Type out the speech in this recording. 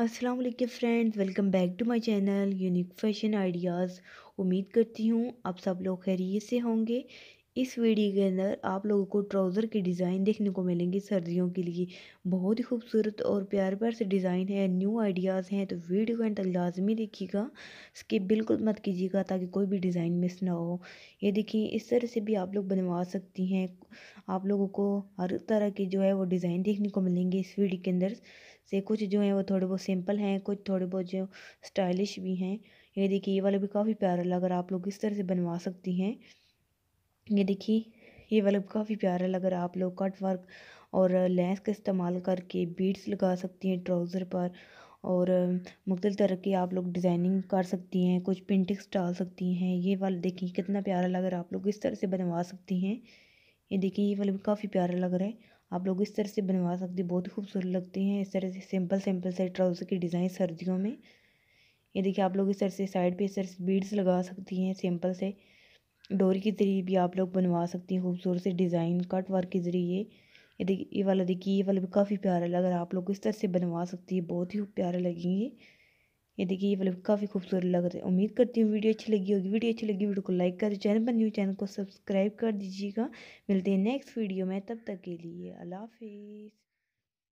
अस्सलाम वालेकुम friends welcome back to my channel unique fashion ideas उम्मीद करती हूँ आप सब लोग खैरियत से होंगे इस वीडियो के अंदर आप लोगों को ट्राउज़र के डिज़ाइन देखने को मिलेंगे सर्दियों के लिए बहुत ही खूबसूरत और प्यार प्यार से डिज़ाइन है न्यू आइडियाज़ हैं तो वीडियो को एंड तक लाजमी देखिएगा स्किप बिल्कुल मत कीजिएगा ताकि कोई भी डिज़ाइन मिस ना हो ये देखिए इस तरह से भी आप लोग बनवा सकती हैं आप लोगों को हर तरह के जो है वो डिज़ाइन देखने को मिलेंगे इस वीडियो के अंदर से कुछ जो है वो थोड़े बहुत सिंपल हैं कुछ थोड़े बहुत जो स्टाइलिश भी हैं ये देखिए ये वाला भी काफ़ी प्यारा लग रहा आप लोग इस तरह से बनवा सकती हैं ये देखिए ये वाला काफ़ी प्यारा लग रहा है आप लोग कट वर्क और लेंस का इस्तेमाल करके बीड्स लगा सकती हैं ट्राउज़र पर और मुख्तल तरह की आप लोग डिज़ाइनिंग कर सकती हैं कुछ पेंटिंग्स डाल सकती हैं ये वाला देखिए कितना प्यारा लग रहा है आप लोग इस तरह से बनवा सकती हैं ये देखिए ये वाला भी काफ़ी प्यारा लग रहा है आप लोग इस तरह से बनवा सकते हैं बहुत खूबसूरत लगते हैं इस तरह से सिंपल सिंपल से ट्राउज़र की डिज़ाइन सर्दियों में ये देखिए आप लोग इस तरह से साइड पर इस तरह से बीड्स लगा सकती हैं सिंपल से डोरी के ज़रिए भी आप लोग बनवा सकती हैं खूबसूरत से डिज़ाइन कट वर्क के ज़रिए ये देखिए ये वाला देखिए ये वाला भी काफ़ी प्यारा लग रहा है आप लोग इस तरह से बनवा सकती है बहुत ही प्यारा लगेंगे ये देखिए ये वाला भी काफ़ी खूबसूरत लग रहा है उम्मीद करती हूँ वीडियो अच्छी लगी होगी वीडियो अच्छी लगी वीडियो को लाइक कर चैनल पर न्यू चैनल को सब्सक्राइब कर दीजिएगा मिलते हैं नेक्स्ट वीडियो में तब तक के लिए अल्लाह हाफिज़